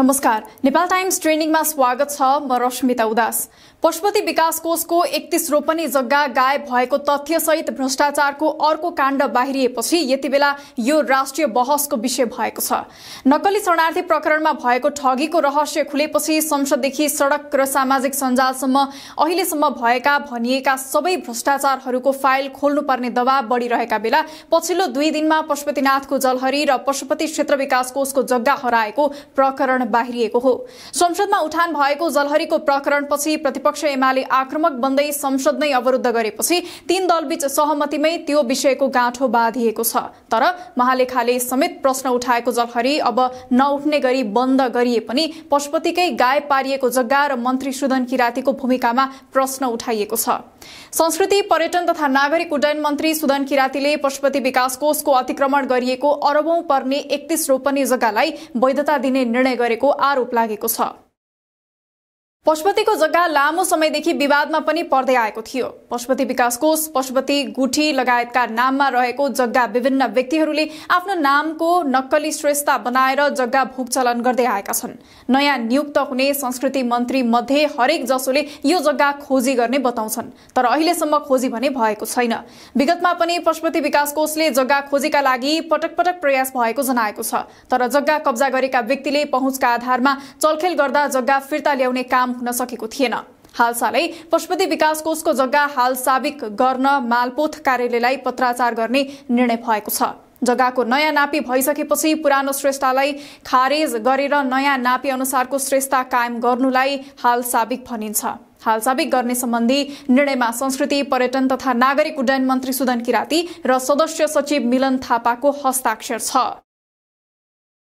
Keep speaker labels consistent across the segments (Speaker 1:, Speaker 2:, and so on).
Speaker 1: नमस्कार नेपाल टाइम्स ट्रेनिङमा स्वागत छ म रश्मिता उदास पशुपति विकास कोषको एकतिस रोपनी जग्गा गायब भएको तथ्यसहित भ्रष्टाचारको अर्को काण्ड बाहिरिएपछि यति बेला यो राष्ट्रिय बहसको विषय भएको छ नक्कली शरणार्थी प्रकरणमा भएको ठगीको रहस्य खुलेपछि संसददेखि सडक र सामाजिक सञ्जालसम्म अहिलेसम्म भएका भनिएका सबै भ्रष्टाचारहरूको फाइल खोल्नुपर्ने दबाव बढिरहेका बेला पछिल्लो दुई दिनमा पशुपतिनाथको जलहरी र पशुपति क्षेत्र विकास कोषको जग्गा हराएको प्रकरण बाहिरिएको हो संसदमा उठान भएको जलहरीको प्रकरणपछि प्रतिपक्ष एमाले आक्रमक बन्दै संसद नै अवरुद्ध गरेपछि तीन दलबीच सहमतिमै त्यो विषयको गाँठो बाँधिएको छ तर महालेखाले समेत प्रश्न उठाएको जलहरी अब नउठ्ने गरी बन्द गरिए पनि पशुपतिकै गाय पारिएको जग्गा र मन्त्री सुदन किरातीको भूमिकामा प्रश्न उठाइएको छ संस्कृति पर्यटन तथा नागरिक उड्डयन मन्त्री सुदन किरातीले पशुपति विकास कोषको अतिक्रमण गरिएको अरबौं पर्ने एकतीस रोपनी जग्गालाई वैधता दिने निर्णय गरेको आरोप लागेको छ पशुपतिको जग्गा लामो समयदेखि विवादमा पनि पर्दै आएको थियो पशुपति विकास कोष पशुपति गुठी लगायतका नाममा रहेको जग्गा विभिन्न व्यक्तिहरूले आफ्नो नामको नक्कली श्रेष्ठता बनाएर जग्गा भूपचलन गर्दै आएका छन् नयाँ नियुक्त हुने संस्कृति मन्त्री मध्ये हरेक जसोले यो जग्गा खोजी गर्ने बताउँछन् तर अहिलेसम्म खोजी भने भएको छैन विगतमा पनि पशुपति विकास कोषले जग्गा खोजीका लागि पटक पटक प्रयास भएको जनाएको छ तर जग्गा कब्जा गरेका व्यक्तिले पहुँचका आधारमा चलखेल गर्दा जग्गा फिर्ता ल्याउने काम पुग्न सकेको थिएन हालसालै पशुपति विकास कोषको जग्गा हाल साबिक गर्न मालपोथ कार्यालयलाई पत्राचार गर्ने निर्णय भएको छ जग्गाको नयाँ नापी भइसकेपछि पुरानो श्रेष्ठालाई खारेज गरेर नयाँ नापी अनुसारको श्रेष्ठता कायम गर्नुलाई हाल साबिक भनिन्छ हाल साबिक गर्ने सम्बन्धी निर्णयमा संस्कृति पर्यटन तथा नागरिक उड्डयन मन्त्री सुदन किराती र सदस्य सचिव मिलन थापाको हस्ताक्षर छ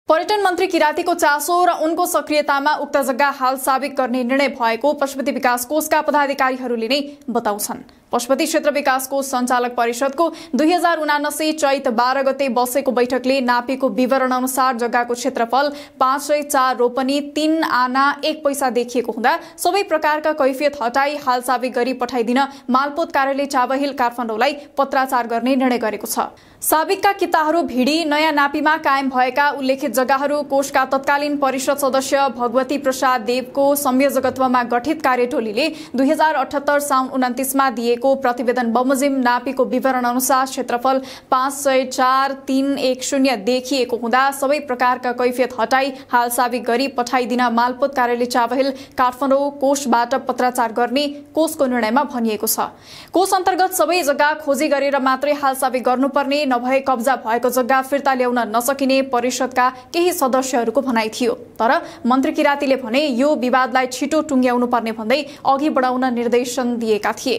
Speaker 1: पर्यटन मन्त्री किरातीको चासो र उनको सक्रियतामा उक्त जग्गा हाल साबिक गर्ने निर्णय भएको पशुपति विकास कोषका पदाधिकारीहरूले नै बताउँछन् पशुपति क्षेत्र विकासको सञ्चालक परिषदको दुई हजार उनासी चैत बाह्र गते बसेको बैठकले नापेको विवरण अनुसार जग्गाको क्षेत्रफल पाँच सय चार रोपनी तीन आना एक पैसा देखिएको हुँदा सबै प्रकारका कैफियत हटाई हालसाबी गरी पठाइदिन मालपोत कार्यालय चावहिल काठमाडौँलाई पत्राचार गर्ने निर्णय गरेको छ साबिकका किताहरू भिडी नयाँ नापीमा कायम भएका उल्लेखित जग्गाहरू कोषका तत्कालीन परिषद सदस्य भगवती प्रसाद देवको संयोजकत्वमा गठित कार्यटोलीले दुई हजार अठहत्तर साउन उन्तिसमा दिएको दिएको प्रतिवेदन बमोजिम नापीको विवरण अनुसार क्षेत्रफल पाँच सय चार तिन एक शून्य देखिएको हुँदा सबै प्रकारका कैफियत हटाई हालसाबी गरी पठाइदिन मालपोत कार्यालय चावहिल काठमाडौँ कोषबाट पत्राचार गर्ने कोषको निर्णयमा भनिएको छ कोष अन्तर्गत सबै जग्गा खोजी गरेर मात्रै हालसाबी गर्नुपर्ने नभए कब्जा भएको जग्गा फिर्ता ल्याउन नसकिने परिषदका केही सदस्यहरूको भनाइ थियो तर मन्त्री किरातीले भने यो विवादलाई छिटो टुङ्ग्याउनु पर्ने भन्दै अघि बढाउन निर्देशन दिएका थिए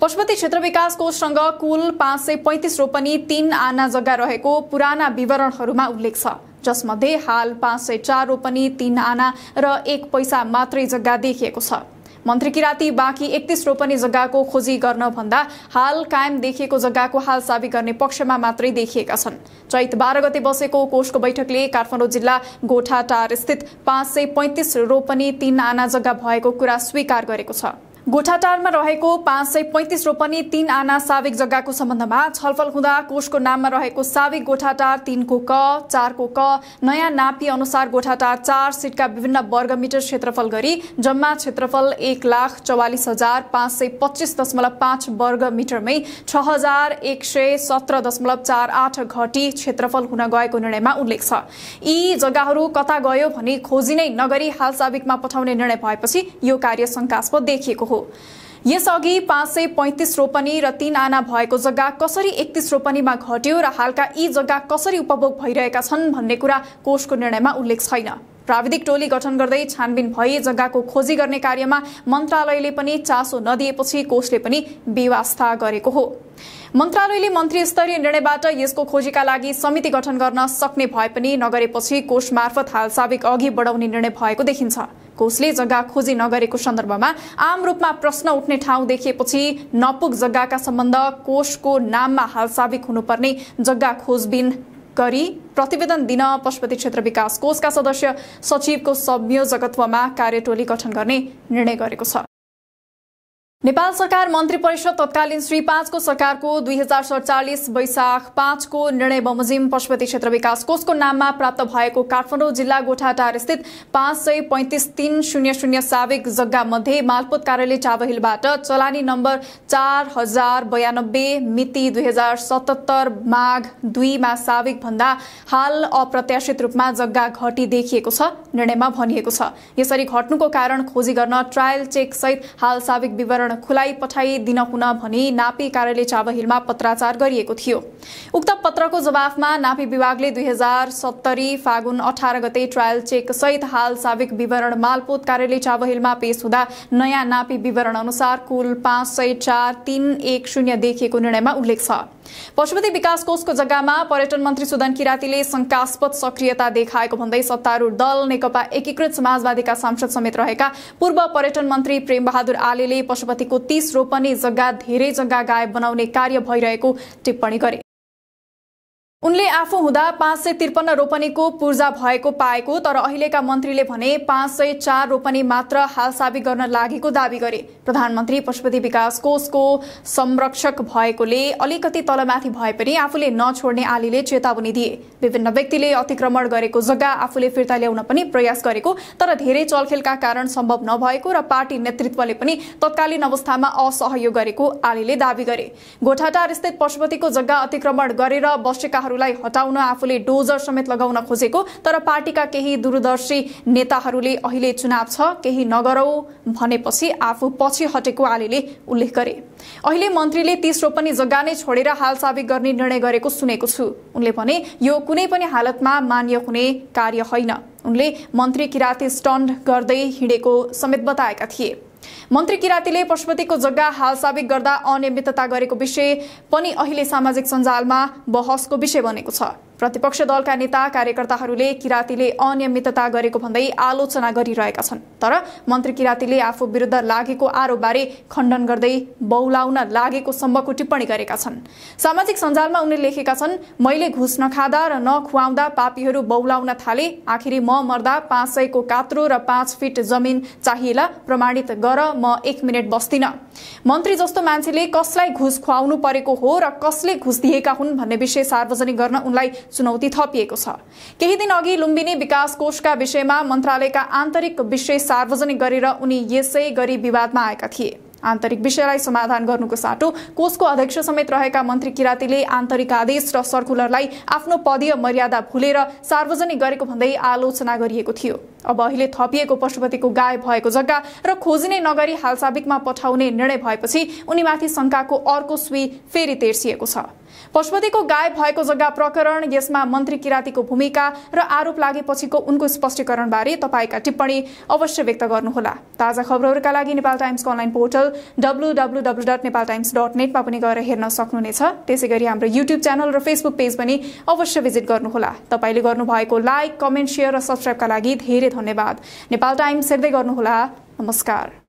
Speaker 1: पशुपति क्षेत्र विकास कोषसँग कुल पाँच सय पैँतिस रोपनी तीन आना जग्गा रहेको पुराना विवरणहरूमा उल्लेख छ जसमध्ये हाल पाँच सय चार रोपनी तीन आना र एक पैसा मात्रै जग्गा देखिएको छ मन्त्री किराती बाँकी एकतिस रोपनी जग्गाको खोजी गर्न भन्दा हाल कायम देखिएको जग्गाको हाल साबित गर्ने पक्षमा मात्रै देखिएका छन् चैत बाह्र गते बसेको कोषको बैठकले काठमाडौँ जिल्ला गोठाटार स्थित पाँच सय पैँतिस रोपनी तीन आना जग्गा भएको कुरा स्वीकार गरेको छ गोठाटारमा रहेको पाँच सय पैँतिस रोपनी तीन आना साविक जग्गाको सम्बन्धमा छलफल हुँदा कोषको नाममा रहेको साविक गोठाटार तीनको क चारको क नयाँ नापी अनुसार गोठाटार चार सिटका विभिन्न वर्ग मिटर क्षेत्रफल गरी जम्मा क्षेत्रफल एक लाख चौवालिस हजार पाँच सय पच्चिस दशमलव पाँच वर्ग मिटरमै छ हजार एक सय सत्र दशमलव चार आठ घटी क्षेत्रफल हुन गएको निर्णयमा उल्लेख छ यी जग्गाहरू कता गयो भनी खोजी नै नगरी हाल साविकमा पठाउने निर्णय भएपछि यो कार्य शङ्कास्पद देखिएको हो यसअघि पाँच सय पैँतिस रोपनी र तीन आना भएको जग्गा कसरी एकतिस रोपनीमा घट्यो र हालका यी जग्गा कसरी उपभोग भइरहेका छन् भन्ने कुरा कोषको निर्णयमा उल्लेख छैन प्राविधिक टोली गठन गर्दै छानबिन भए जग्गाको खोजी गर्ने कार्यमा मन्त्रालयले पनि चासो नदिएपछि कोषले पनि व्यवस्था गरेको हो मन्त्रालयले मन्त्री स्तरीय निर्णयबाट यसको खोजीका लागि समिति गठन गर्न सक्ने भए पनि नगरेपछि कोष मार्फत हालसाविक अघि बढाउने निर्णय भएको देखिन्छ कोषले जग्गा खोजी नगरेको सन्दर्भमा आम रूपमा प्रश्न उठ्ने ठाउँ देखिएपछि नपुग जग्गाका सम्बन्ध कोषको नाममा हालसाविक हुनुपर्ने जग्गा खोजबिन गरी प्रतिवेदन दिन पशुपति क्षेत्र विकास कोषका सदस्य सचिवको संयोजकत्वमा कार्यटोली गठन गर्ने निर्णय गरेको छ नेपाल सरकार मन्त्री परिषद तत्कालीन श्री पाँचको सरकारको दुई हजार सडचालिस वैशाख पाँचको निर्णय बमोजिम पशुपति क्षेत्र विकास कोषको नाममा प्राप्त भएको काठमाडौँ जिल्ला गोठाटार स्थित पाँच सय पैँतिस तीन शून्य शून्य साविक जग्गा मध्ये मालपोत कार्यालय चाबहिलबाट चलानी नम्बर चार हजार बयानब्बे मिति दुई हजार सतहत्तर माघ दुईमा साविक भन्दा हाल अप्रत्याशित रूपमा जग्गा घटी देखिएको छ निर्णयमा भनिएको छ यसरी घट्नुको कारण खोजी गर्न ट्रायल चेकसहित हाल साविक विवरण प्रकरण खुलाइ पठाइदिन हुन भनी नापी कार्यालय चाबहिलमा पत्राचार गरिएको थियो उक्त पत्रको जवाफमा नापी विभागले दुई हजार सत्तरी फागुन अठार गते ट्रायल चेक सहित हाल साविक विवरण मालपोत कार्यालय चाबहिलमा पेश हुँदा नयाँ नापी विवरण अनुसार कुल पाँच सय चार तीन एक शून्य देखिएको निर्णयमा उल्लेख छ पशुपति विकास कोषको जग्गामा पर्यटन मन्त्री सुदन किरातीले शङ्कास्पद सक्रियता देखाएको भन्दै सत्तारूढ दल नेकपा एकीकृत समाजवादीका सांसद समेत रहेका पूर्व पर्यटन मन्त्री प्रेमबहादुर आलेले पशुपतिको तीस रोपनी जग्गा धेरै जग्गा गायब बनाउने कार्य भइरहेको टिप्पणी गरे उनले आफू हुँदा पाँच सय त्रिपन्न रोपनीको पूर्जा भएको पाएको तर अहिलेका मन्त्रीले भने पाँच सय चार रोपनी मात्र हालसाबी गर्न लागेको दावी गरे प्रधानमन्त्री पशुपति विकास कोषको संरक्षक भएकोले अलिकति तलमाथि भए पनि आफूले नछोड्ने आलीले चेतावनी दिए विभिन्न व्यक्तिले अतिक्रमण गरेको जग्गा आफूले फिर्ता ल्याउन पनि प्रयास गरेको तर धेरै चलखेलका कारण सम्भव नभएको र पार्टी नेतृत्वले पनि तत्कालीन अवस्थामा असहयोग गरेको आलीले दावी गरे स्थित पशुपतिको जग्गा अतिक्रमण गरेर बसेका नेताहरूलाई हटाउन आफूले डोजर समेत लगाउन खोजेको तर पार्टीका केही दूरदर्शी नेताहरूले अहिले चुनाव छ केही नगरौ भनेपछि आफू पछि हटेको आलेले उल्लेख गरे अहिले मन्त्रीले तेस्रो पनि जग्गा नै छोडेर हाल साबित गर्ने निर्णय गरेको सुनेको छु उनले भने यो कुनै पनि हालतमा मान्य हुने कार्य होइन उनले मन्त्री किराती स्टन्ड गर्दै हिँडेको समेत बताएका थिए मन्त्री किरातीले पशुपतिको जग्गा हाल साबित गर्दा अनियमितता गरेको विषय पनि अहिले सामाजिक सञ्जालमा बहसको विषय बनेको छ प्रतिपक्ष दलका नेता कार्यकर्ताहरूले किरातीले अनियमितता गरेको भन्दै आलोचना गरिरहेका छन् तर मन्त्री किरातीले आफू विरुद्ध लागेको आरोपबारे खण्डन गर्दै बौलाउन लागेको सम्मको टिप्पणी गरेका छन् सामाजिक सञ्जालमा उनले लेखेका छन् मैले घुस नखाँदा र नखुवाउँदा पापीहरू बौलाउन थाले आखिरी म मर्दा पाँच सयको कात्रो र पाँच फिट जमिन चाहिएला प्रमाणित गर म एक मिनट बस्दिन मन्त्री जस्तो मान्छेले कसलाई घुस खुवाउनु परेको हो र कसले घुस दिएका हुन् भन्ने विषय सार्वजनिक गर्न उनलाई चुनौती थपिएको छ केही दिन अघि लुम्बिनी विकास कोषका विषयमा मन्त्रालयका आन्तरिक विषय सार्वजनिक गरेर उनी यसै गरी विवादमा आएका थिए आन्तरिक विषयलाई समाधान गर्नुको साटो कोषको अध्यक्ष समेत रहेका मन्त्री किरातीले आन्तरिक आदेश र सर्कुलरलाई आफ्नो पदीय मर्यादा भुलेर सार्वजनिक गरेको भन्दै आलोचना गरिएको थियो अब अहिले थपिएको पशुपतिको गाय भएको जग्गा र खोजिने नगरी हालसाबिकमा पठाउने निर्णय भएपछि उनीमाथि शङ्काको अर्को सुई फेरि तेर्सिएको छ पशुपतिको गायब भएको जग्गा प्रकरण यसमा मन्त्री किरातीको भूमिका र आरोप लागेपछिको उनको स्पष्टीकरणबारे तपाईँका टिप्पणी अवश्य व्यक्त गर्नुहोला ताजा खबरहरूका लागि नेपाल टाइम्सको online portal W W W dot Nepal Times dot नेटमा पनि गएर हेर्न सक्नुहुनेछ त्यसै गरी हाम्रो युट्युब च्यानल र फेसबुक पेज पनि अवश्य भिजिट गर्नुहोला तपाईँले गर्नुभएको लाइक कमेन्ट सेयर र सब्सक्राइबका लागि धेरै धन्यवाद नेपाल टाइम्स हेर्दै गर्नुहोला नमस्कार